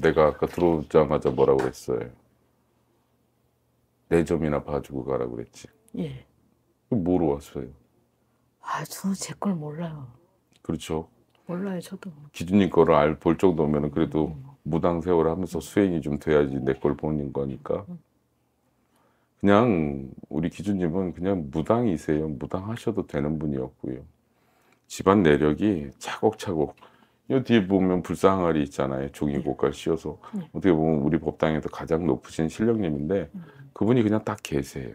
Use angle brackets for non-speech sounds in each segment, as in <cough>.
내가 아까 들어오자마자 뭐라고 그랬어요? 내 점이나 봐주고 가라고 그랬지. 예. 그럼 뭐로 왔어요? 아, 저는 제걸 몰라요. 그렇죠. 몰라요, 저도. 기준님 거를 알, 볼 정도면 그래도 음. 음. 무당세월 하면서 수행이 좀 돼야지 내 걸 보는 거니까. 그냥 우리 기준님은 그냥 무당이세요. 무당하셔도 되는 분이었고요. 집안 내력이 차곡차곡 이 뒤에 보면 불상아리 있잖아요. 종이고깔 네. 씌워서 네. 어떻게 보면 우리 법당에서 가장 높으신 실력님인데 음. 그분이 그냥 딱 계세요.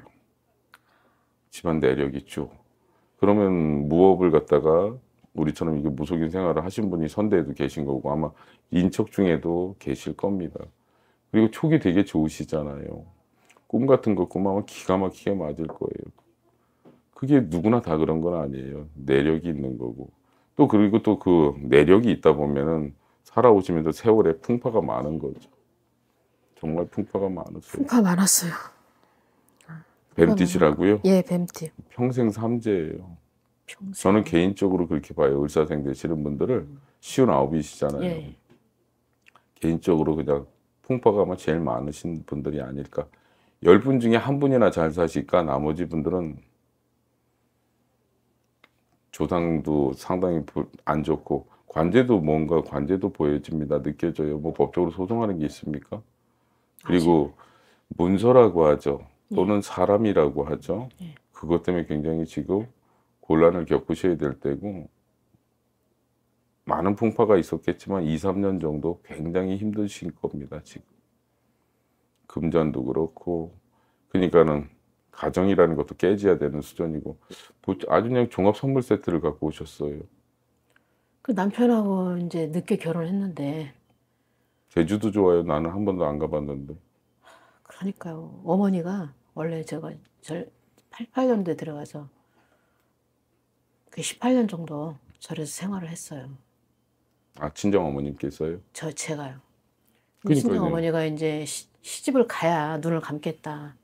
집안 내력 있죠. 그러면 무업을 갖다가 우리처럼 이게 무속인 생활을 하신 분이 선대에도 계신 거고 아마 인척 중에도 계실 겁니다. 그리고 촉이 되게 좋으시잖아요. 꿈 같은 거 꾸면 기가 막히게 맞을 거예요. 그게 누구나 다 그런 건 아니에요. 내력이 있는 거고. 또 그리고 또그 내력이 있다 보면은 살아오시면서 세월에 풍파가 많은 거죠. 정말 풍파가 많았어요. 풍파 많았어요. 뱀띠시라고요? 예, 뱀띠. 평생 삼재예요. 평생. 저는 개인적으로 그렇게 봐요. 의사생 되시는 분들을 음. 쉬운 아홉이시잖아요. 예. 개인적으로 그냥 풍파가 아마 제일 많으신 분들이 아닐까. 열 분 중에 한 분이나 잘 사실까 나머지 분들은 조상도 상당히 안 좋고 관제도 뭔가 관제도 보여집니다. 느껴져요. 뭐 법적으로 소송하는 게 있습니까? 그리고 문서라고 하죠. 예. 또는 사람이라고 하죠. 예. 그것 때문에 굉장히 지금 곤란을 겪으셔야 될 때고 많은 풍파가 있었겠지만 2, 3년 정도 굉장히 힘드신 겁니다. 지금 금전도 그렇고 그러니까는 가정이라는 것도 깨져야 되는 수준이고 아주 그냥 종합 선물 세트를 갖고 오셨어요. 그 남편하고 이제 늦게 결혼했는데 제주도 좋아요. 나는 한 번도 안 가봤는데. 그러니까요. 어머니가 원래 제가 88년도에 들어가서 그 18년 정도 절에서 생활을 했어요. 아 친정 어머님께서요? 저 제가요. 친정 어머니가 이제 시, 집을 가야 눈을 감겠다.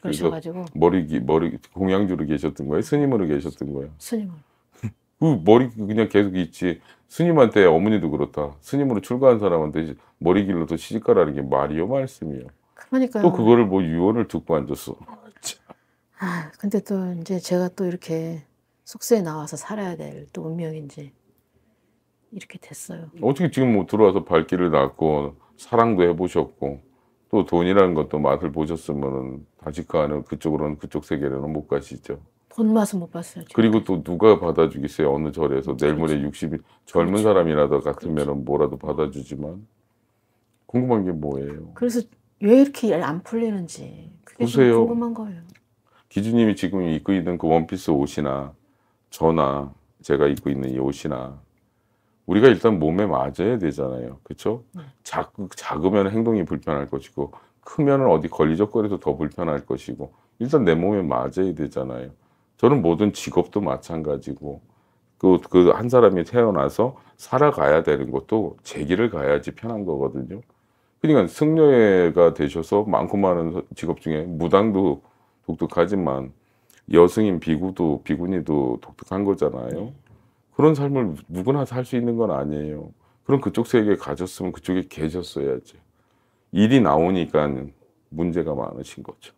그러셔가지고 머리 머리 공양주로 계셨던 거예요? 스님으로 계셨던 거예요? 스님으로. <laughs> 그 머리 그냥 계속 있지. 스님한테 어머니도 그렇다. 스님으로 출가한 사람한테 머리 길러도 시집가라는 게 말이요 말씀이요. 그러니까 또 그거를 뭐 유언을 듣고 앉았어. 아 근데 또 이제 제가 또 이렇게 속세에 나와서 살아야 될 또 운명인지 이렇게 됐어요. 어떻게 지금 뭐 들어와서 발길을 놨고 사랑도 해보셨고 또 돈이라는 것도 맛을 보셨으면은 다시 가는 그쪽으로는 그쪽 세계로는 못 가시죠. 본 맛은 못 봤어요. 지금. 그리고 또 누가 받아주겠어요? 어느 절에서 그렇죠, 내일 모레 60이 그렇죠. 젊은 그렇죠. 사람이라도 같으면은 뭐라도 받아주지만 궁금한 게 뭐예요? 그래서 왜 이렇게 안 풀리는지 그게 보세요. 궁금한 거예요. 기준님이 지금 입고 있는 그 원피스 옷이나 저나 제가 입고 있는 이 옷이나 우리가 일단 몸에 맞아야 되잖아요. 그렇죠? 작, 작으면 행동이 불편할 것이고 크면 어디 걸리적거려도더 불편할 것이고 일단 내 몸에 맞아야 되잖아요. 저는 모든 직업도 마찬가지고 그그 한 사람이 태어나서 살아가야 되는 것도 제기를 가야지 편한 거거든요. 그러니까 승려가 되셔서 많고 많은 직업 중에 무당도 독특하지만 여승인 비구도 비구니도 독특한 거잖아요. 네. 그런 삶을 누구나 살 수 있는 건 아니에요. 그럼 그쪽 세계에 가졌으면 그쪽에 계셨어야지. 일이 나오니까 문제가 많으신 거죠.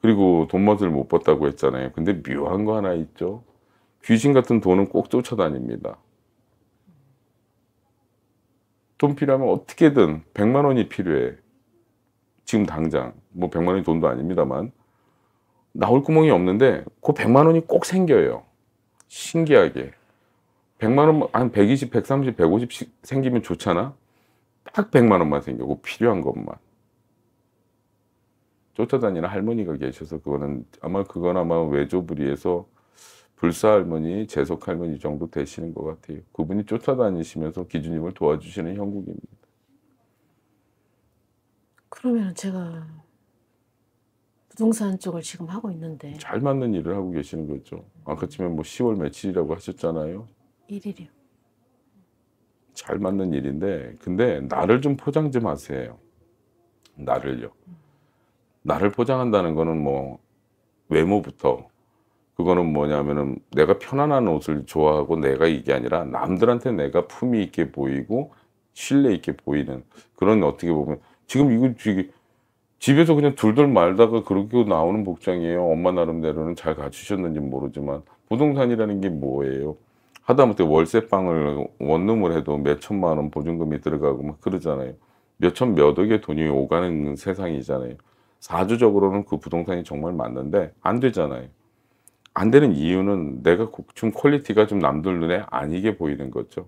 그리고 돈 맛을 못 봤다고 했잖아요. 근데 묘한 거 하나 있죠. 귀신 같은 돈은 꼭 쫓아다닙니다. 돈 필요하면 어떻게든 100만 원이 필요해. 지금 당장. 뭐 100만 원이 돈도 아닙니다만. 나올 구멍이 없는데 그 100만 원이 꼭 생겨요. 신기하게. 100만 원, 한 120, 130, 150 생기면 좋잖아? 딱 100만 원만 생기고 필요한 것만. 쫓아다니는 할머니가 계셔서 그거는 아마 그건 아마 외조부리에서 불사 할머니, 재석 할머니 정도 되시는 것 같아요. 그분이 쫓아다니시면서 기준님을 도와주시는 형국입니다. 그러면 제가 부동산 쪽을 지금 하고 있는데 잘 맞는 일을 하고 계시는 거죠. 아까 처음에 뭐 10월 며칠이라고 하셨잖아요. 1일이요잘 맞는 일인데 근데 나를 좀 포장 좀 하세요. 나를요. 나를 포장한다는 거는 뭐 외모부터 그거는 뭐냐면은 내가 편안한 옷을 좋아하고 내가 이게 아니라 남들한테 내가 품위 있게 보이고 신뢰 있게 보이는 그런 어떻게 보면 지금 이거 지금 집에서 그냥 둘둘 말다가 그렇게 나오는 복장이에요. 엄마 나름대로는 잘 갖추셨는지 모르지만 부동산이라는 게 뭐예요? 하다못해 월세방을 원룸을 해도 몇 천만 원 보증금이 들어가고 막 그러잖아요. 몇 천 몇억의 돈이 오가는 세상이잖아요. 사주적으로는 그 부동산이 정말 맞는데 안 되잖아요. 안 되는 이유는 내가 좀 퀄리티가 좀 남들 눈에 아니게 보이는 거죠.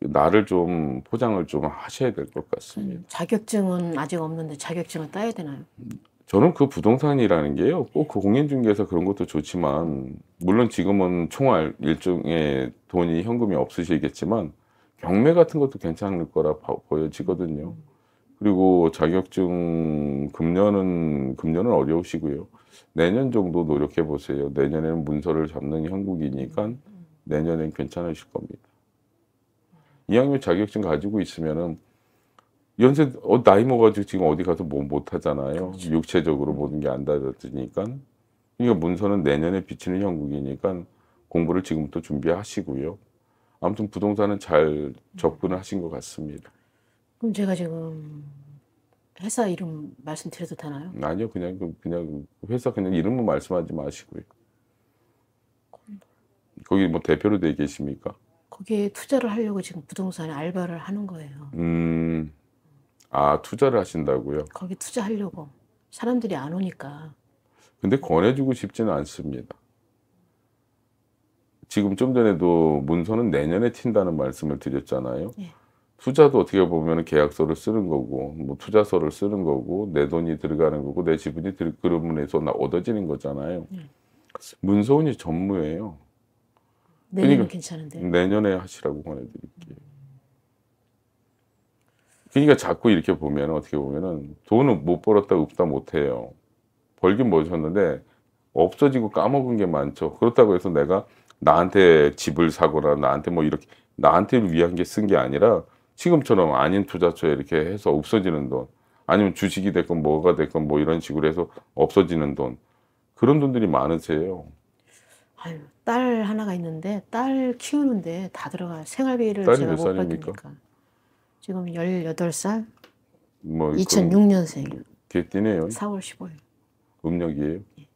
나를 좀 포장을 좀 하셔야 될 것 같습니다. 음, 자격증은 아직 없는데 자격증을 따야 되나요? 저는 그 부동산이라는 게요. 꼭그 공인중개사 그런 것도 좋지만 물론 지금은 총알 일종의 돈이 현금이 없으시겠지만 경매 같은 것도 괜찮을 거라 보여지거든요. 그리고 자격증 금년은 금년은 어려우시고요. 내년 정도 노력해 보세요. 내년에는 문서를 잡는 한국이니까 내년엔 괜찮으실 겁니다. 이왕이면 자격증 가지고 있으면은 연세 어, 나이 먹어가지고 지금 어디 가서 뭐 못하잖아요. 그렇죠. 육체적으로 음. 모든 게안 달라지니까. 그러니까 문서는 내년에 비치는 형국이니까 공부를 지금부터 준비하시고요. 아무튼 부동산은 잘 접근을 하신 것 같습니다. 그럼 제가 지금 회사 이름 말씀드려도 되나요? 아니요, 그냥 그냥 회사 그냥 이름은 말씀하지 마시고요. 거기 뭐 대표로 돼 계십니까? 거기에 투자를 하려고 지금 부동산에 알바를 하는 거예요. 음. 아, 투자를 하신다고요? 거기 투자하려고. 사람들이 안 오니까. 근데 권해주고 싶지는 않습니다. 지금 좀 전에도 문서는 내년에 튄다는 말씀을 드렸잖아요. 예. 투자도 어떻게 보면 계약서를 쓰는 거고, 뭐 투자서를 쓰는 거고, 내 돈이 들어가는 거고, 내 지분이 그런 분에서 얻어지는 거잖아요. 예. 문서운이 전무예요. 그러니까 내년은 그러니까, 괜찮은데. 내년에 하시라고 권해드릴게요. 그러니까 자꾸 이렇게 보면 어떻게 보면은 돈은 못 벌었다 없다 못해요. 벌긴 벌셨는데 없어지고 까먹은 게 많죠. 그렇다고 해서 내가 나한테 집을 사거나 나한테 뭐 이렇게 나한테 위한 게 쓴 게 아니라 지금처럼 아닌 투자처에 이렇게 해서 없어지는 돈 아니면 주식이 됐건 뭐가 됐건 뭐 이런 식으로 해서 없어지는 돈 그런 돈들이 많으세요. 아유, 딸 하나가 있는데 딸 키우는데 다 들어가 생활비를 제가 못 받으니까 지금 18살 뭐 2006년생 개띠네요 4월 15일 음력이에요 예.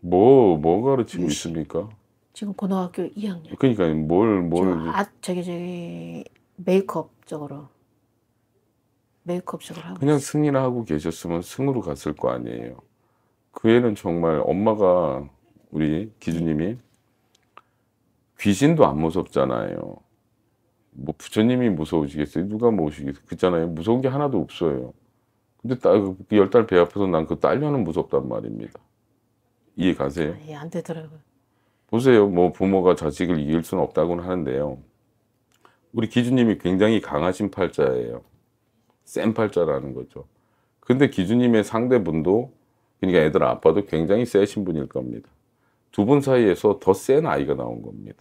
뭐, 뭐 가르치고 예. 있습니까? 지금 고등학교 2학년 그러니까 뭘, 뭘 아, 저기 저기 메이크업적으로 메이크업적으로 하고 그냥 승이 하고 계셨으면 승으로 갔을 거 아니에요 그 애는 정말 엄마가 우리 기주님이 귀신도 안 무섭잖아요. 뭐 부처님이 무서우시겠어요? 누가 무서우시겠어요? 그잖아요. 무서운 게 하나도 없어요. 근데 딸열달 그 배앞에서난 그딸년는 무섭단 말입니다. 이해 가세요? 아, 예, 안 되더라고요. 보세요. 뭐 부모가 자식을 이길 수는 없다고는 하는데요. 우리 기주님이 굉장히 강하신 팔자예요. 센 팔자라는 거죠. 근데 기주님의 상대분도 그러니까 애들 아빠도 굉장히 세신 분일 겁니다. 두 분 사이에서 더 센 아이가 나온 겁니다.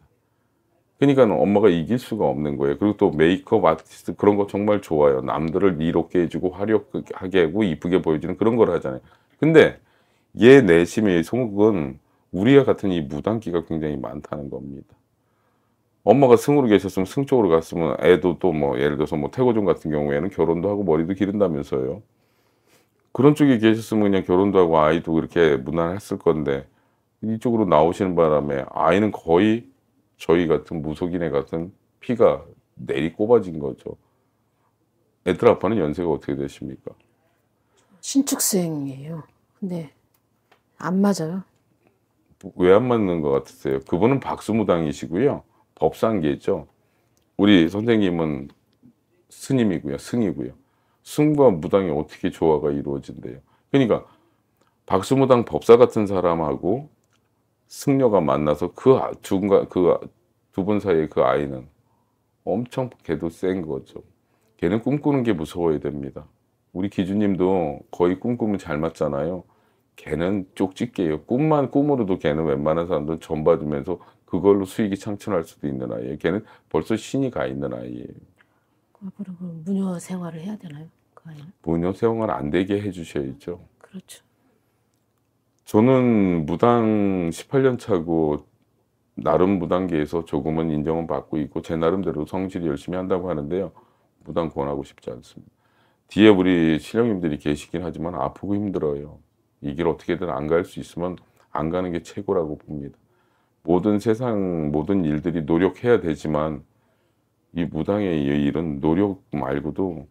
그러니까 엄마가 이길 수가 없는 거예요. 그리고 또 메이크업 아티스트 그런 거 정말 좋아요. 남들을 이롭게 해주고 화려하게 하고 이쁘게 보여주는 그런 걸 하잖아요. 근데 얘 내심의 송욱은 우리와 같은 이 무단기가 굉장히 많다는 겁니다. 엄마가 승으로 계셨으면 승 쪽으로 갔으면 애도 또 뭐 예를 들어서 뭐 태고종 같은 경우에는 결혼도 하고 머리도 기른다면서요. 그런 쪽에 계셨으면 그냥 결혼도 하고 아이도 그렇게 무난했을 건데 이쪽으로 나오시는 바람에 아이는 거의 저희 같은 무속인의 같은 피가 내리 꼽아진 거죠. 애들 아빠는 연세가 어떻게 되십니까? 신축생이에요. 근데 안 맞아요. 왜 안 맞는 것 같으세요? 그분은 박수무당이시고요. 법상계죠. 우리 선생님은 스님이고요. 승이고요. 승부와 무당이 어떻게 조화가 이루어진대요. 그러니까 박수무당 법사 같은 사람하고 승려가 만나서 그 두분 아, 그 아, 사이에 그 아이는 엄청 걔도 센 거죠. 걔는 꿈꾸는 게 무서워야 됩니다. 우리 기준님도 거의 꿈꾸면 잘 맞잖아요. 걔는 쪽집게예요. 꿈만 꿈으로도 걔는 웬만한 사람들은 전봐주면서 그걸로 수익이 창출할 수도 있는 아이예요. 걔는 벌써 신이 가 있는 아이예요. 앞으로 그 무녀 생활을 해야 되나요? 그거는. 무녀 세웅을 안 되게 해주셔야죠. 그렇죠. 저는 무당 18년 차고 나름 무당계에서 조금은 인정은 받고 있고 제 나름대로 성실히 열심히 한다고 하는데요. 무당 권하고 싶지 않습니다. 뒤에 우리 신령님들이 계시긴 하지만 아프고 힘들어요. 이 길 어떻게든 안 갈 수 있으면 안 가는 게 최고라고 봅니다. 모든 세상 모든 일들이 노력해야 되지만 이 무당의 일은 노력 말고도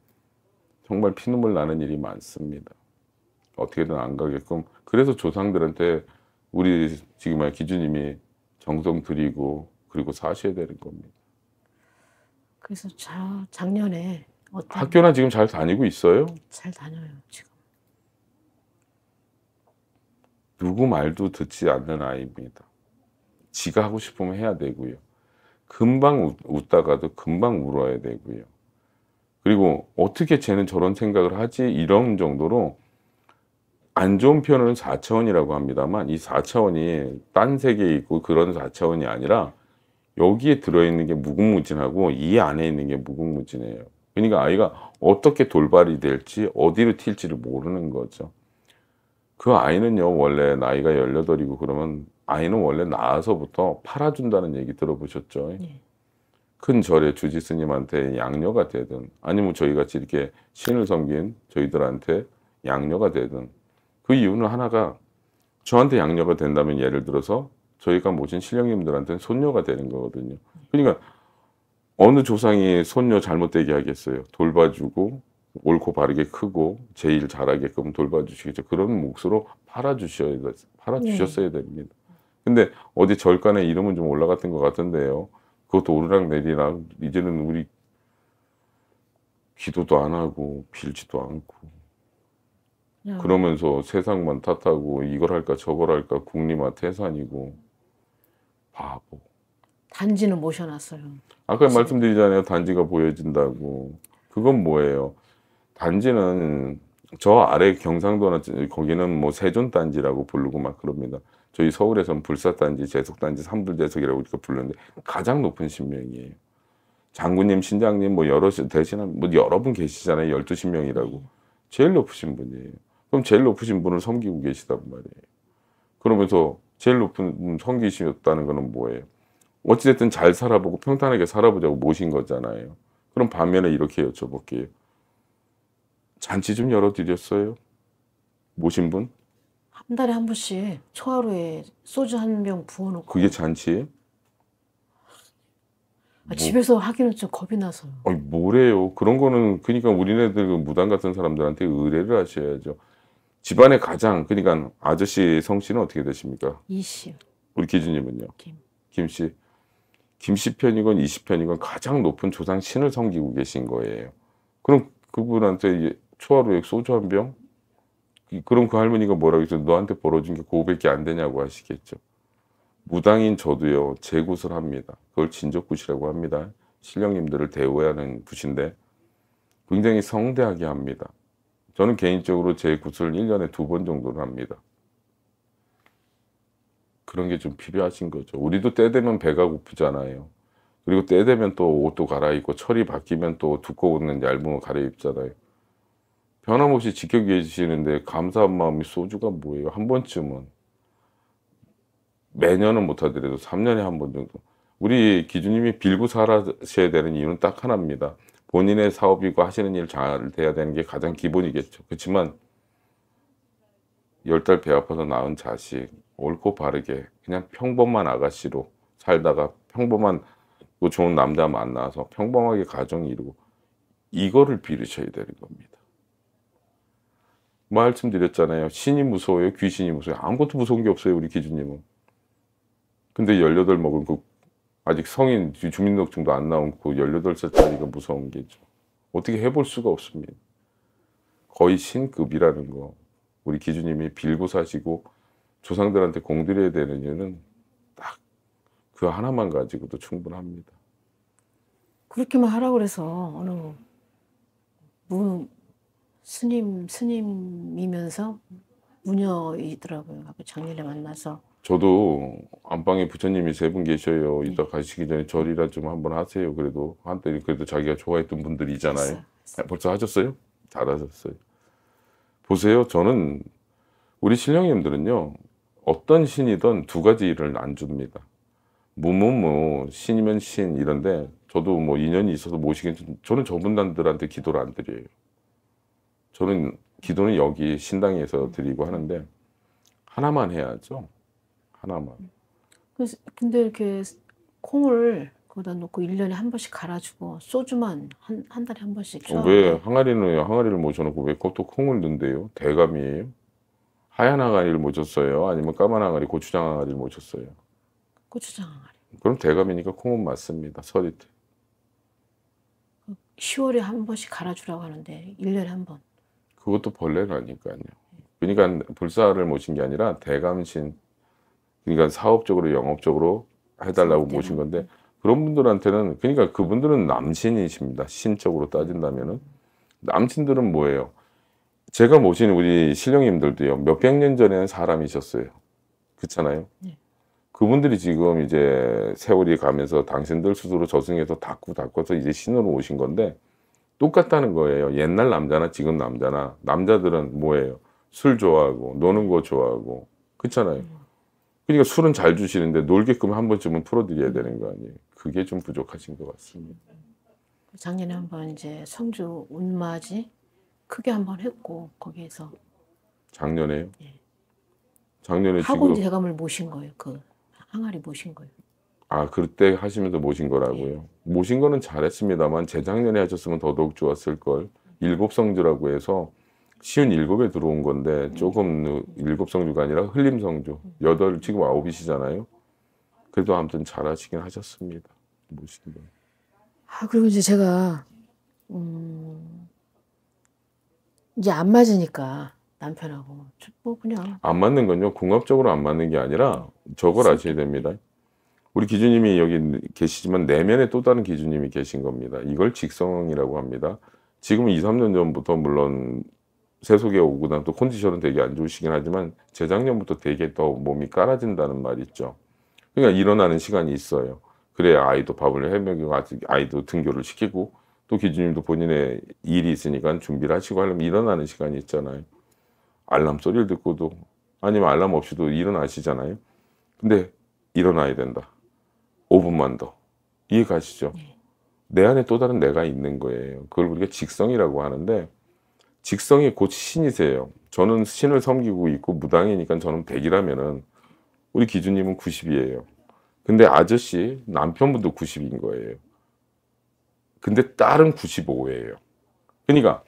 정말 피눈물 나는 일이 많습니다. 어떻게든 안 가게끔 그래서 조상들한테 우리 지금 말 기준님이 정성 드리고 그리고 사셔야 되는 겁니다. 그래서 자, 작년에 어떤 학교나 지금 잘 다니고 있어요? 잘 다녀요 지금. 누구 말도 듣지 않는 아이입니다. 지가 하고 싶으면 해야 되고요. 금방 웃, 다가도 금방 울어야 되고요. 그리고 어떻게 쟤는 저런 생각을 하지? 이런 정도로 안 좋은 표현은 4차원이라고 합니다만 이 4차원이 딴 세계에 있고 그런 4차원이 아니라 여기에 들어있는 게 무궁무진하고 이 안에 있는 게 무궁무진해요. 그러니까 아이가 어떻게 돌발이 될지 어디로 튈지를 모르는 거죠. 그 아이는요 원래 나이가 18이고 그러면 아이는 원래 낳아서부터 팔아준다는 얘기 들어보셨죠? 예. 큰절에 주지 스님한테 양녀가 되든 아니면 저희같이 이렇게 신을 섬긴 저희들한테 양녀가 되든 그 이유는 하나가 저한테 양녀가 된다면 예를 들어서 저희가 모신 신령님들한테는 손녀가 되는 거거든요. 그러니까 어느 조상이 손녀 잘못되게 하겠어요. 돌봐주고 옳고 바르게 크고 제일 잘하게끔 돌봐주시겠죠. 그런 몫으로 팔아주셔야 팔아주셨어야 네. 됩니다. 근데 어디 절간에 이름은 좀 올라갔던 것 같은데요. 그것도 오르락 내리락 이제는 우리 기도도 안 하고 빌지도 않고 그러면서 세상만 탓하고 이걸 할까 저걸 할까 국립아 태산이고 바보. 단지는 모셔놨어요. 아까 말씀드리잖아요. 단지가 보여진다고. 그건 뭐예요? 단지는 저 아래 경상도나 거기는 뭐 세존 단지라고 부르고 막 그럽니다. 저희 서울에서는 불사단지, 제속단지, 삼불제속이라고 이렇게 부르는데 가장 높은 신명이에요. 장군님, 신장님 뭐 여러 대신한 뭐 여러 분 계시잖아요. 열두 신명이라고 제일 높으신 분이에요. 그럼 제일 높으신 분을 섬기고 계시단 말이에요. 그러면서 제일 높은 분 섬기셨다는 거는 뭐예요? 어찌됐든 잘 살아보고 평탄하게 살아보자고 모신 거잖아요. 그럼 반면에 이렇게 여쭤볼게요. 잔치 좀 열어드렸어요? 모신 분? 한 달에 한 번씩 초하루에 소주 한 병 부어놓고 그게 잔치예 아, 뭐. 집에서 하기는 좀 겁이 나서. 아니 뭐래요? 그런 거는 그러니까 우리네들 그 무당 같은 사람들한테 의뢰를 하셔야죠. 집안의 가장 그러니까 아저씨 성씨는 어떻게 되십니까? 이씨. 우리 기준님은요? 김. 김씨. 김씨 편이건 이씨 편이건 가장 높은 조상 신을 섬기고 계신 거예요. 그럼 그분한테 초하루에 소주 한병 그럼 그 할머니가 뭐라고 했죠? 너한테 벌어진 게 그거밖에 안 되냐고 하시겠죠. 무당인 저도요, 재굿을 합니다. 그걸 진적굿이라고 합니다. 신령님들을 대우해야 하는 굿인데 굉장히 성대하게 합니다. 저는 개인적으로 제 굿을 1년에 두 번 정도는 합니다. 그런 게 좀 필요하신 거죠. 우리도 때 되면 배가 고프잖아요. 그리고 때 되면 또 옷도 갈아입고 철이 바뀌면 또 두꺼운 얇은 옷 갈아입잖아요. 변함없이 지켜계시는데 감사한 마음이 소주가 뭐예요? 한 번쯤은 매년은 못하더라도 3년에 한 번 정도 우리 기준님이 빌고 살아셔야 되는 이유는 딱 하나입니다. 본인의 사업이고 하시는 일 잘 돼야 되는 게 가장 기본이겠죠. 그렇지만 열 달 배 아파서 낳은 자식 옳고 바르게 그냥 평범한 아가씨로 살다가 평범한 뭐 좋은 남자 만나서 평범하게 가정 이루고 이거를 빌으셔야 되는 겁니다. 말씀드렸잖아요. 신이 무서워요? 귀신이 무서워요? 아무것도 무서운 게 없어요. 우리 기준님은. 근데 18 먹은 그 아직 성인 주민등록증도 안 나온 그 18살짜리가 무서운 게죠. 어떻게 해볼 수가 없습니다. 거의 신급이라는 거. 우리 기준님이 빌고 사시고 조상들한테 공들여야 되는 이유는 딱 그 하나만 가지고도 충분합니다. 그렇게만 하라고 그래서 어느 무, 스님 스님이면서 무녀이더라고요. 그 작년에 만나서. 저도 안방에 부처님이 세 분 계셔요. 네. 이따 가시기 전에 절이라 좀 한번 하세요. 그래도 한때 그래도 자기가 좋아했던 분들이잖아요. 했어요 아, 벌써 하셨어요? 잘하셨어요. 보세요. 저는 우리 신령님들은요. 어떤 신이든 두 가지 일을 안 줍니다. 무무무 신이면 신 이런데 저도 뭐 인연이 있어서 모시긴 저는 저분들한테 기도를 안 드려요. 저는 기도는 여기 신당에서 드리고 하는데 하나만 해야죠. 하나만. 그래서 근데 이렇게 콩을 거기다 놓고 1년에 한 번씩 갈아주고 소주만 한, 한 달에 한 번씩 어, 왜 항아리는 항아리를 모셔놓고 왜 컵도 콩을 넣는데요? 대감이에요? 하얀 항아리를 모셨어요? 아니면 까만 항아리, 고추장 항아리를 모셨어요? 고추장 항아리. 그럼 대감이니까 콩은 맞습니다. 서리태. 10월에 한 번씩 갈아주라고 하는데 1년에 한 번. 그것도 벌레는 아니니까요. 그러니까 불사를 모신 게 아니라 대감신, 그러니까 사업적으로 영업적으로 해달라고 모신 건데 그런 분들한테는 그러니까 그분들은 남신이십니다. 신적으로 따진다면은 남신들은 뭐예요? 제가 모신 우리 신령님들도요 몇 백 년 전에는 사람이셨어요. 그렇잖아요. 네. 그분들이 지금 이제 세월이 가면서 당신들 스스로 저승에서 닦고 닦고서 이제 신으로 오신 건데 똑같다는 거예요. 옛날 남자나 지금 남자나 남자들은 뭐예요? 술 좋아하고 노는 거 좋아하고 그렇잖아요. 음. 그러니까 술은 잘 주시는데 놀게끔 한 번쯤은 풀어드려야 되는 거 아니에요. 그게 좀 부족하신 것 같습니다. 작년에 한 번 이제 성주 운마지 크게 한 번 했고 거기에서 작년에요? 예. 작년에 학원 지금... 대감을 모신 거예요. 그 항아리 모신 거예요. 아, 그때 하시면서 모신 거라고요. 예. 모신 거는 잘했습니다만 재작년에 하셨으면 더더욱 좋았을 걸. 일곱 성주라고 해서 쉬운 일곱에 들어온 건데 음. 조금 일곱 성주가 아니라 흘림 성주. 여덟 지금 아홉이시잖아요. 그래도 아무튼 잘하시긴 하셨습니다. 모신 거. 아, 그리고 이제 제가 음... 이제 안 맞으니까 남편하고 뭐 그냥 안 맞는 건요. 궁합적으로 안 맞는 게 아니라 저걸 아셔야 됩니다. 우리 기주님이 여기 계시지만 내면에 또 다른 기주님이 계신 겁니다. 이걸 직성이라고 합니다. 지금 2, 3년 전부터 물론 세속에 오고 난 또 컨디션은 되게 안 좋으시긴 하지만 재작년부터 되게 더 몸이 깔아진다는 말이 있죠. 그러니까 일어나는 시간이 있어요. 그래야 아이도 밥을 해먹이고 아이도 등교를 시키고 또 기준님도 본인의 일이 있으니까 준비를 하시고 하려면 일어나는 시간이 있잖아요. 알람 소리를 듣고도 아니면 알람 없이도 일어나시잖아요. 근데 일어나야 된다. 5분만 더. 이해 가시죠? 네. 내 안에 또 다른 내가 있는 거예요. 그걸 우리가 직성이라고 하는데 직성이 곧 신이세요. 저는 신을 섬기고 있고 무당이니까 저는 100이라면은 우리 기준님은 90이에요. 근데 아저씨 남편분도 90인 거예요. 근데 딸은 95예요. 그러니까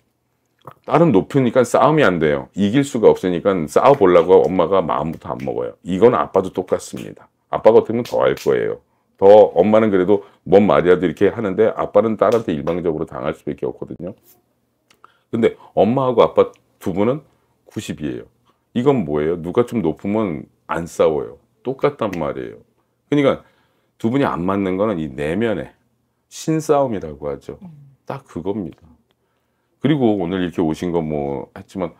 딸은 높으니까 싸움이 안 돼요. 이길 수가 없으니까 싸워보려고 엄마가 마음부터 안 먹어요. 이건 아빠도 똑같습니다. 아빠가 어면더 할 거예요. 더 엄마는 그래도 뭔말이야도 이렇게 하는데 아빠는 딸한테 일방적으로 당할 수밖에 없거든요. 근데 엄마하고 아빠 두 분은 90이에요. 이건 뭐예요? 누가 좀 높으면 안 싸워요. 똑같단 말이에요. 그러니까 두 분이 안 맞는 거는 이 내면의 신싸움이라고 하죠. 딱 그겁니다. 그리고 오늘 이렇게 오신 건뭐 했지만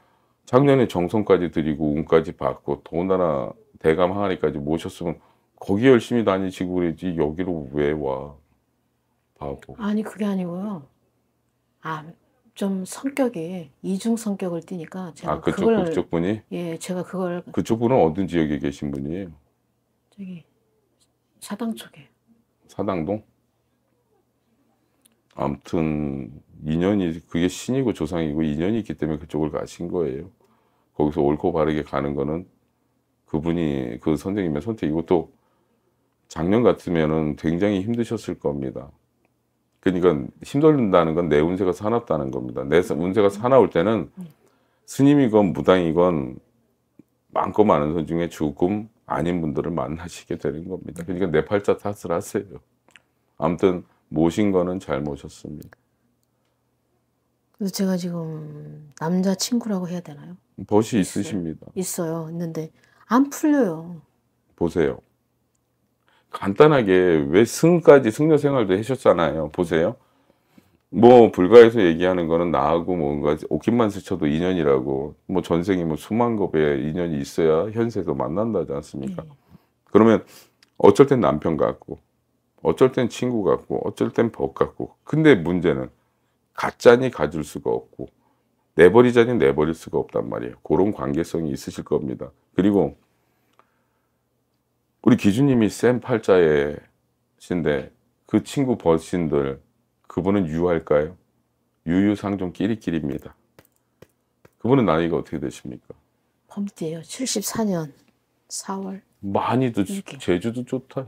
작년에 정성까지 드리고 운까지 받고 더군다나 대감 항아리까지 모셨으면 거기 열심히 다니시고 그러지 여기로 왜 와? 바보. 아니 그게 아니고요. 아, 좀 성격이 이중 성격을 띠니까 제가 아, 그쪽 그걸, 그쪽 분이? 예, 제가 그걸 그쪽 분은 어떤 지역에 계신 분이에요? 저기 사당 쪽에. 사당동? 아무튼 인연이 그게 신이고 조상이고 인연이 있기 때문에 그쪽을 가신 거예요. 거기서 옳고 바르게 가는 거는 그분이 그 선생님의 선택이고 또 작년 같으면은 굉장히 힘드셨을 겁니다. 그러니까 힘들다는 건 내 운세가 사납다는 겁니다. 내 운세가 사나울 때는 스님이건 무당이건 많고 많은 선 중에 조금 아닌 분들을 만나시게 되는 겁니다. 그러니까 내 팔자 탓을 하세요. 아무튼 모신 거는 잘 모셨습니다. 그래서 제가 지금 남자 친구라고 해야 되나요? 벗이 있으십니다. 있어요. 있는데 안 풀려요. 보세요. 간단하게 왜 승까지 승려 생활도 하셨잖아요. 보세요. 뭐 불가에서 얘기하는 거는 나하고 뭐 뭔가 옷깃만 스쳐도 인연이라고 뭐 전생이 뭐 수만 겁에 인연이 있어야 현세에서 만난다지 않습니까? 네. 그러면 어쩔 땐 남편 같고 어쩔 땐 친구 같고 어쩔 땐 법 같고 근데 문제는 가짜니 가질 수가 없고 내버리자니 내버릴 수가 없단 말이에요. 그런 관계성이 있으실 겁니다. 그리고 우리 기준님이 센 팔자에신데 그 친구 버신들 그분은 유할까요? 유유상종 끼리끼리입니다. 그분은 나이가 어떻게 되십니까? 범띠예요. 74년 4월. 많이도 이렇게. 제주도 좋다.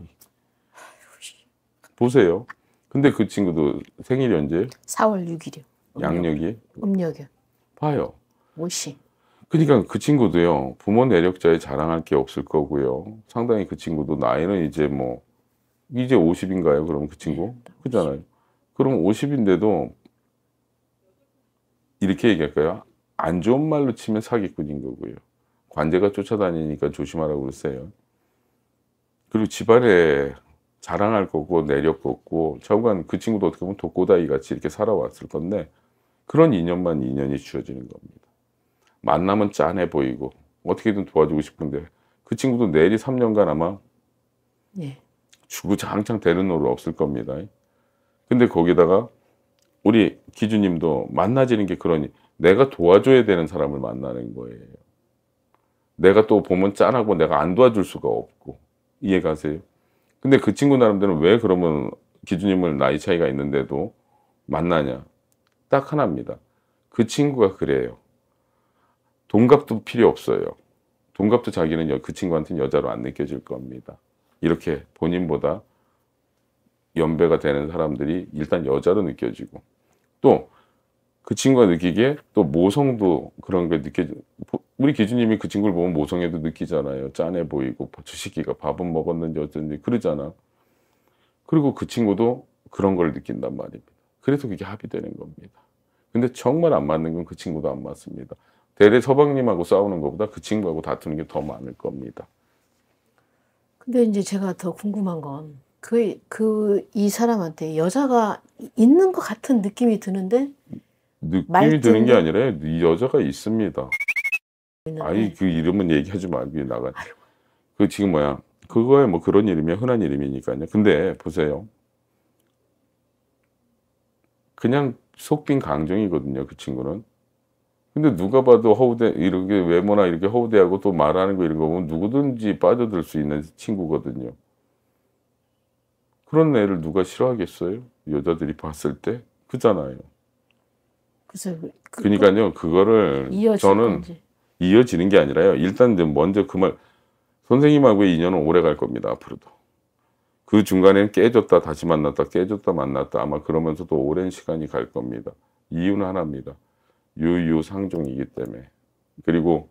보세요. 근데 그 친구도 생일이 언제? 4월 6일이요. 양력이? 음력이요. 봐요. 모씨. 그러니까 그 친구도요 부모 내력자에 자랑할 게 없을 거고요 상당히 그 친구도 나이는 이제 뭐 이제 50인가요 그럼 그 친구 네, 네, 그잖아요 그럼 50인데도 이렇게 얘기할까요 안 좋은 말로 치면 사기꾼인 거고요 관제가 쫓아다니니까 조심하라고 그랬어요 그리고 집안에 자랑할 거고 내력 없고 차후간 그 친구도 어떻게 보면 독고다이 같이 이렇게 살아왔을 건데 그런 인연만 인연이 주어지는 겁니다 만남은 짠해 보이고 어떻게든 도와주고 싶은데 그 친구도 내일이 3년간 아마 예. 주구장창 되는 노릇 없을 겁니다. 근데 거기다가 우리 기준님도 만나지는 게 그러니 내가 도와줘야 되는 사람을 만나는 거예요. 내가 또 보면 짠하고 내가 안 도와줄 수가 없고 이해 가세요? 근데 그 친구 나름대로 왜 그러면 기준님을 나이 차이가 있는데도 만나냐? 딱 하나입니다. 그 친구가 그래요. 동갑도 필요 없어요. 동갑도 자기는 그 친구한테는 여자로 안 느껴질 겁니다. 이렇게 본인보다 연배가 되는 사람들이 일단 여자로 느껴지고 또 그 친구가 느끼기에 또 모성도 그런 게 느껴지 우리 기준님이 그 친구를 보면 모성애도 느끼잖아요. 짠해 보이고 주식기가 밥은 먹었는지 어쩐지 그러잖아. 그리고 그 친구도 그런 걸 느낀단 말입니다. 그래서 그게 합의되는 겁니다. 근데 정말 안 맞는 건 그 친구도 안 맞습니다. 대대 서방님하고 싸우는 것보다 그 친구하고 다투는 게 더 많을 겁니다. 근데 이제 제가 더 궁금한 건그그 그 사람한테 여자가 있는 것 같은 느낌이 드는데 느낌이 말투는... 드는 게 아니라 이 여자가 있습니다. 있는데. 아니 그 이름은 얘기하지 말고 나가. 그 지금 뭐야? 그거에 뭐 그런 이름이 흔한 이름이니까요. 근데 보세요. 그냥 속빈 강정이거든요. 그 친구는. 근데 누가 봐도 허우대 이렇게 외모나 이렇게 허우대하고 또 말하는 거 이런 거 보면 누구든지 빠져들 수 있는 친구거든요. 그런 애를 누가 싫어하겠어요? 여자들이 봤을 때 그잖아요. 그래서 그, 그 그러니까요 그거를 저는 건지. 이어지는 게 아니라요. 일단 먼저 그 말 선생님하고의 인연은 오래 갈 겁니다 앞으로도. 그 중간에는 깨졌다 다시 만났다 깨졌다 만났다 아마 그러면서도 오랜 시간이 갈 겁니다. 이유는 하나입니다. 유유상종이기 때문에 그리고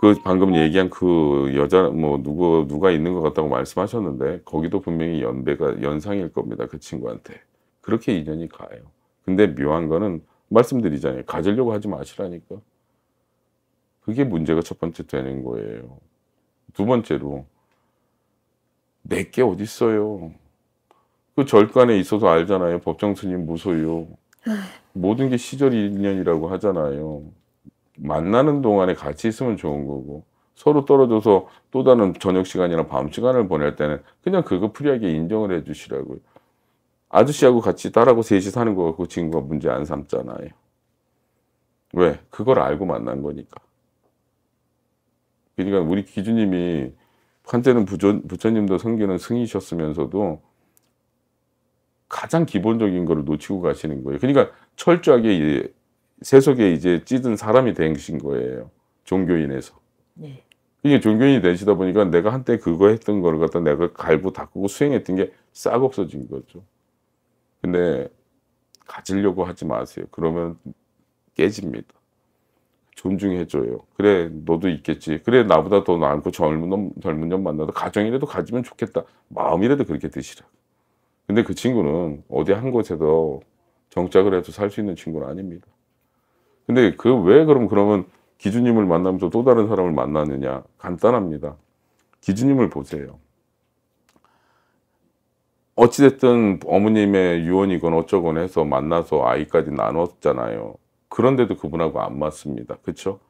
그 방금 얘기한 그 여자 뭐 누구 누가 있는 것 같다고 말씀하셨는데 거기도 분명히 연배가 연상일 겁니다 그 친구한테 그렇게 인연이 가요 근데 묘한 거는 말씀드리잖아요 가지려고 하지 마시라니까 그게 문제가 첫 번째 되는 거예요 두 번째로 내게 어딨어요 그 절간에 있어서 알잖아요 법정 스님 무소유 아. 모든 게 시절이 인연이라고 하잖아요. 만나는 동안에 같이 있으면 좋은 거고 서로 떨어져서 또 다른 저녁 시간이나 밤 시간을 보낼 때는 그냥 그거 프리하게 인정을 해 주시라고요. 아저씨하고 같이 딸하고 셋이 사는 거 갖고 친구가 문제 안 삼잖아요. 왜? 그걸 알고 만난 거니까. 그러니까 우리 기주님이 한때는 부처, 부처님도 성기는 승이셨으면서도 가장 기본적인 거를 놓치고 가시는 거예요. 그러니까 철저하게 세속에 이제 찌든 사람이 되신 거예요. 종교인에서. 네. 이게 종교인이 되시다 보니까 내가 한때 그거 했던 걸 갖다 내가 갈고 닦고 수행했던 게 싹 없어진 거죠. 근데 가지려고 하지 마세요. 그러면 깨집니다. 존중해줘요. 그래, 너도 있겠지. 그래, 나보다 더 많고 젊은 놈, 젊은 년 만나도 가정이라도 가지면 좋겠다. 마음이라도 그렇게 드시라 근데 그 친구는 어디 한 곳에도 정착을 해서 살 수 있는 친구는 아닙니다. 근데 그 왜 그럼 그러면 기준님을 만나면서 또 다른 사람을 만나느냐? 간단합니다. 기준님을 보세요. 어찌됐든 어머님의 유언이건 어쩌건 해서 만나서 아이까지 나눴잖아요. 그런데도 그분하고 안 맞습니다. 그쵸?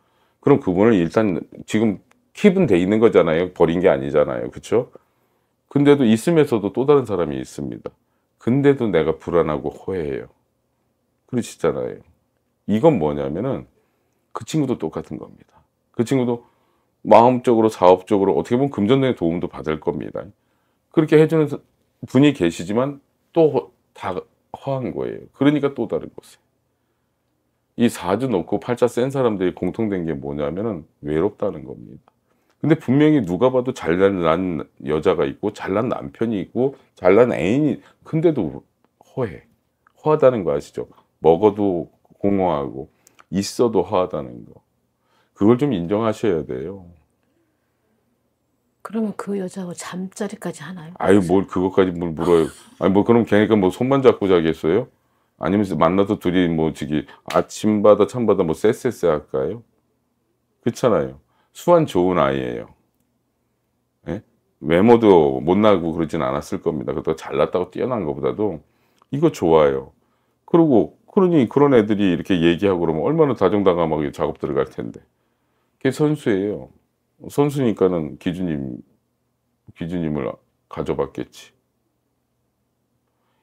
그럼 그분을 일단 지금 킵은 돼 있는 거잖아요. 버린 게 아니잖아요. 그쵸? 근데도 있으면서도 또 다른 사람이 있습니다. 근데도 내가 불안하고 호해요. 그러시잖아요. 이건 뭐냐면은 그 친구도 똑같은 겁니다. 그 친구도 마음적으로 사업적으로 어떻게 보면 금전적인 도움도 받을 겁니다. 그렇게 해주는 분이 계시지만 또 다 허한 거예요. 그러니까 또 다른 곳에. 이 4주 놓고 팔자 센 사람들이 공통된 게 뭐냐면은 외롭다는 겁니다. 근데 분명히 누가 봐도 잘난 여자가 있고 잘난 남편이 있고 잘난 애인이 근데도 허해 허하다는 거 아시죠? 먹어도 공허하고 있어도 허하다는 거 그걸 좀 인정하셔야 돼요. 그러면 그 여자하고 뭐 잠자리까지 하나요? 아유 뭘 그것까지 뭘 물어요? 아니 뭐 그럼 걔니까 뭐 손만 잡고 자겠어요? 아니면 만나서 둘이 뭐 저기 아침바다 참바다 뭐 쎄쎄쎄 할까요? 그렇잖아요. 수완 좋은 아이예요. 예? 외모도 못나고 그러진 않았을 겁니다. 그렇다 잘났다고 뛰어난 것보다도 이거 좋아요. 그리고 그러니 그런 애들이 이렇게 얘기하고 그러면 얼마나 다정다감하게 작업 들어갈 텐데. 그게 선수예요. 선수니까는 기준임, 기준임을 가져봤겠지.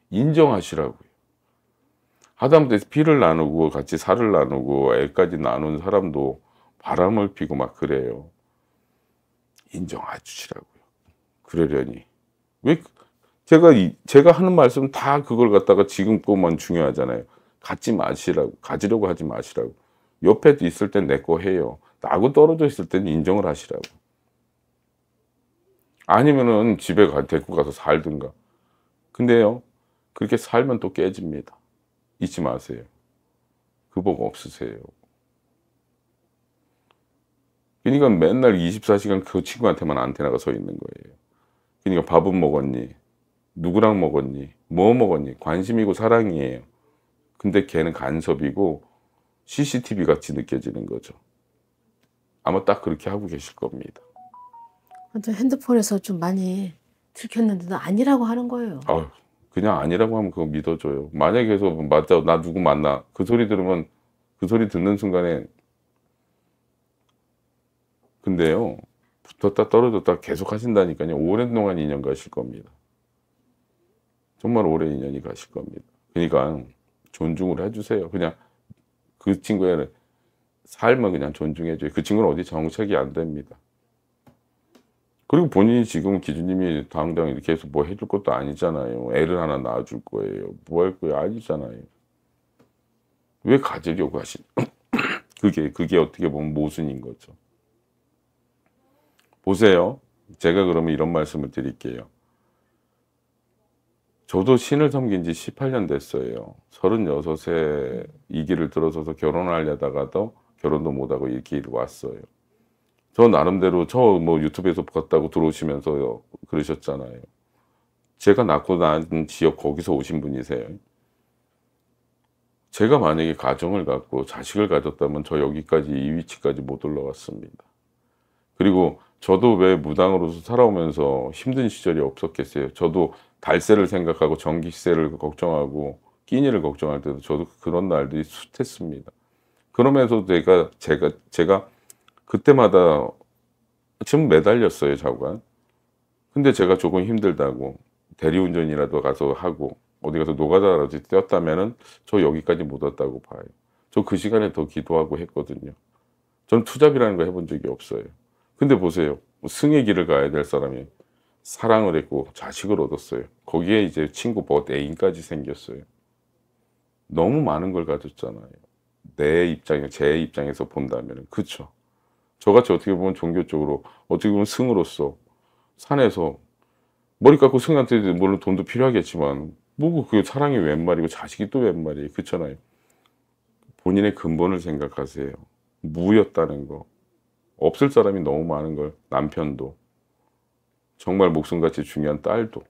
인정하시라고요. 하다못해 피를 나누고 같이 살을 나누고 애까지 나눈 사람도 바람을 피고 막 그래요. 인정해주시라고요. 그러려니. 왜, 그, 제가, 제가 하는 말씀 다 그걸 갖다가 지금 것만 중요하잖아요. 갖지 마시라고, 가지려고 하지 마시라고. 옆에 있을 땐 내 거 해요. 나고 떨어져 있을 땐 인정을 하시라고. 아니면은 집에 가, 데리고 가서 살든가. 근데요, 그렇게 살면 또 깨집니다. 잊지 마세요. 그복 없으세요. 그러니까 맨날 24시간 그 친구한테만 안테나가 서 있는 거예요. 그러니까 밥은 먹었니? 누구랑 먹었니? 뭐 먹었니? 관심이고 사랑이에요. 근데 걔는 간섭이고 CCTV 같이 느껴지는 거죠. 아마 딱 그렇게 하고 계실 겁니다. 또 핸드폰에서 좀 많이 들켰는데도 아니라고 하는 거예요. 아유, 그냥 아니라고 하면 그거 믿어줘요. 만약에 해서 맞다, 나 누구 만나. 그 소리 들으면 그 소리 듣는 순간에 근데요 붙었다 떨어졌다 계속 하신다니까요 오랜동안 인연 가실 겁니다 정말 오랜 인연이 가실 겁니다 그러니까 존중을 해주세요 그냥 그 친구의 삶을 그냥 존중해줘요 그 친구는 어디 정책이 안 됩니다 그리고 본인이 지금 기준님이 당장 이렇게 뭐 해줄 것도 아니잖아요 애를 하나 낳아줄 거예요 뭐 할 거예요 아니잖아요 왜 가지려고 하시냐 그게 그게 어떻게 보면 모순인 거죠 보세요. 제가 그러면 이런 말씀을 드릴게요. 저도 신을 섬긴 지 18년 됐어요. 36세 이 길을 들어서서 결혼을 하려다가도 결혼도 못하고 이길 왔어요. 저 나름대로 저 뭐 유튜브에서 봤다고 들어오시면서 그러셨잖아요. 제가 낳고 난 지역 거기서 오신 분이세요. 제가 만약에 가정을 갖고 자식을 가졌다면 저 여기까지 이 위치까지 못 올라왔습니다. 그리고 저도 왜 무당으로서 살아오면서 힘든 시절이 없었겠어요. 저도 달세를 생각하고 전기세를 걱정하고 끼니를 걱정할 때도 저도 그런 날들이 숱했습니다. 그러면서 제가 제가 제가 그때마다 지금 매달렸어요, 자관. 근데 제가 조금 힘들다고 대리운전이라도 가서 하고 어디 가서 노가다라도 뛰었다면은 저 여기까지 못 왔다고 봐요. 저 그 시간에 더 기도하고 했거든요. 저는 투잡이라는 거 해본 적이 없어요. 근데 보세요. 뭐 승의 길을 가야 될 사람이 사랑을 했고 자식을 얻었어요. 거기에 이제 친구 벗 애인까지 생겼어요. 너무 많은 걸 가졌잖아요. 내 입장에 제 입장에서 본다면 그쵸. 저같이 어떻게 보면 종교적으로 어떻게 보면 승으로서 산에서 머리 깎고 승한테 물론 돈도 필요하겠지만 뭐고 그 사랑이 웬 말이고 자식이 또 웬 말이에요. 그렇잖아요. 본인의 근본을 생각하세요. 무였다는 거. 없을 사람이 너무 많은 걸 남편도 정말 목숨같이 중요한 딸도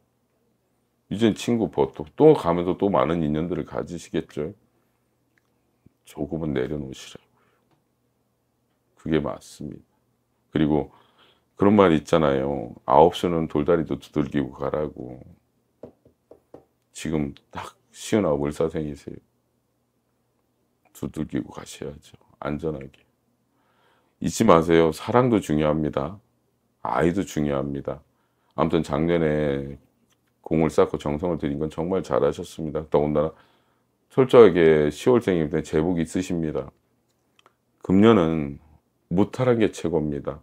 이젠 친구 보통 또 가면서 또 많은 인연들을 가지시겠죠 조금은 내려놓으시라고요 그게 맞습니다 그리고 그런 말 있잖아요 아홉 수는 돌다리도 두들기고 가라고 지금 딱 시은아홉 을사생이세요 두들기고 가셔야죠 안전하게 잊지 마세요. 사랑도 중요합니다. 아이도 중요합니다. 아무튼 작년에 공을 쌓고 정성을 들인 건 정말 잘하셨습니다. 더군다나 철저하게 10월생이기 때 제복 있으십니다. 금년은 무탈한 게 최고입니다.